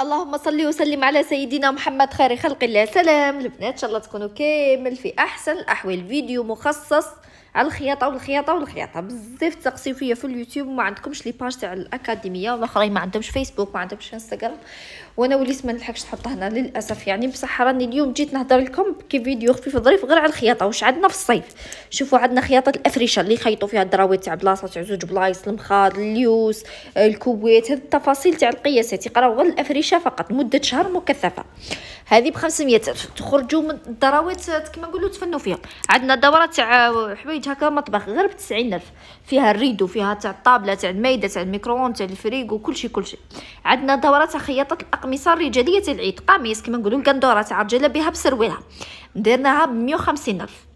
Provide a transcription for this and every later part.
اللهم صل وسلم على سيدنا محمد خير خلق الله سلام البنات ان شاء الله تكونوا كامل في احسن الاحوال فيديو مخصص على الخياطه والخياطه والخياطه بزاف تسقسيو فيا في اليوتيوب وما عندكمش لي باج تاع الاكاديميه والاخرين ما عندهمش فيسبوك ما عندهمش انستغرام وانا وليت ما نلحقش نحط هنا للاسف يعني بصح راني اليوم جيت نهضر لكم كي فيديو خفيف ظريف غير على الخياطه واش عندنا في الصيف شوفوا عندنا خياطه الافريشه اللي خيطوا فيها الدراوي تاع بلاصه تاع زوج بلايص المخاض اليوس الكويت هاد التفاصيل تاع القياسات يقراو غير المعيشه فقط مده شهر مكثفه هذه ب 500 تخرجوا من الدراوات كما نقولوا تفنوا فيها عندنا دوره تاع حوايج هكا مطبخ غير ب 90000 فيها الريدو فيها تاع الطابله تاع المائده تاع الميكرووند تاع الفريغو كلشي كلشي عندنا دوره تاع خياطه الاقمصه الرجاليه تاع العيد قميص كما نقولوا القندوره تاع رجاله بها بسروالها درناها ب 150000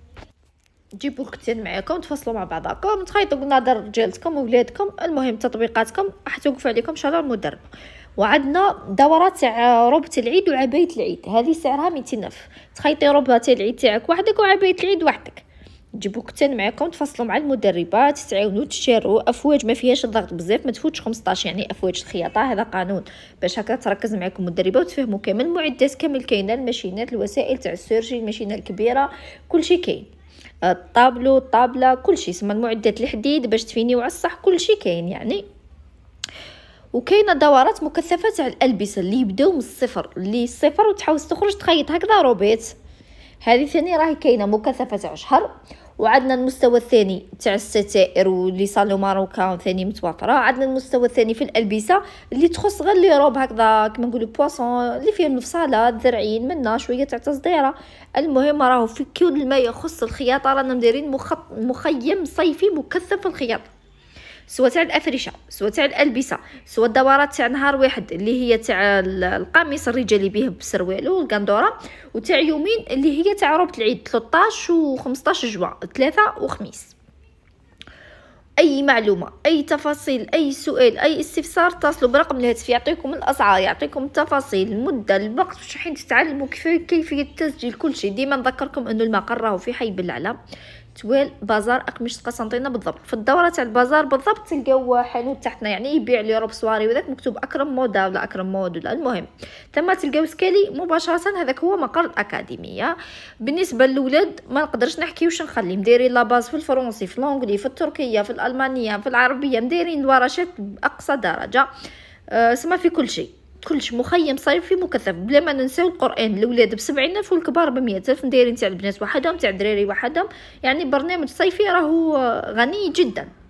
جيبوا كتير معاكم تفصلوا مع بعضكم تخيطوا قلنا دار رجالتكم وولادكم المهم تطبيقاتكم راح توقف عليكم ان شاء الله المدرب وعندنا دورة تاع ربة العيد وعباية العيد هذه سعرها ميتين ألف تخيطي ربة تاع العيد تاعك وحدك وعباية العيد وحدك تجيبو كتان معاكم تفصلوا مع المدربات تعاونوا تشاروا افواج ما فيهاش الضغط بزاف ما تفوتش 15 يعني افواج الخياطه هذا قانون باش هكا تركز معاكم المدربه وتفهموا كامل المعدات كامل كاينه الماشينات الوسائل تاع السيرجي الماشينه الكبيره كلشي كاين الطابلو الطابله كلشي سما المعدات الحديد باش تفينيو على الصح كلشي كاين يعني وكاينه دورات مكثفه تاع الالبسه اللي يبداو من الصفر اللي الصفر وتحاول تخرج تخيط هكذا روبيت هذه ثاني راهي كاينه مكثفه تاع شهر وعندنا المستوى الثاني تاع الستائر واللي صالو ماروكان ثاني متوفره عندنا المستوى الثاني في الالبسه اللي تخص غير لي روب هكذا كما نقولوا بواسون اللي فيه المفصاله الذرعين منا شويه تاع تصديره المهم راهو في كل ما يخص الخياطه رانا مديرين مخيم صيفي مكثف الخياطه سواء تاع الافرشه سواء تاع الالبسه سواء الدورات تاع نهار واحد اللي هي تاع القميص الرجالي به بسروالو والقندوره وتاع يومين اللي هي تاع روبه العيد 13 و15 جوان ثلاثة وخميس اي معلومه اي تفاصيل اي سؤال اي استفسار اتصلوا برقم الهاتف يعطيكم الاسعار يعطيكم التفاصيل المده الوقت شحال تتعلموا كيفيه كيف تسجيل كل شيء ديما نذكركم انه المقر راهو في حي بالعلا تويل بازار اقمشه قسنطينه بالضبط في الدوره تاع البازار بالضبط تلقاو حانوت تحتنا يعني يبيع روب سواري وذاك مكتوب اكرم مودا ولا اكرم مود ولا المهم تما تلقاو سكالي مباشره هذاك هو مقر الاكاديميه بالنسبه للولاد ما نقدرش نحكي واش نخلي مديري لا باز في الفرنسي في لونغلي في التركيه في الالمانيه في العربيه مديرين الورشات باقصى درجه أه سما في كل شيء كلش مخيم صيفي مكثف بلا ما ننساو القران الاولاد بسبعين الف والكبار ب الف دايرين تاع البنات وحدهم تاع الدراري وحدهم يعني برنامج صيفي راهو غني جدا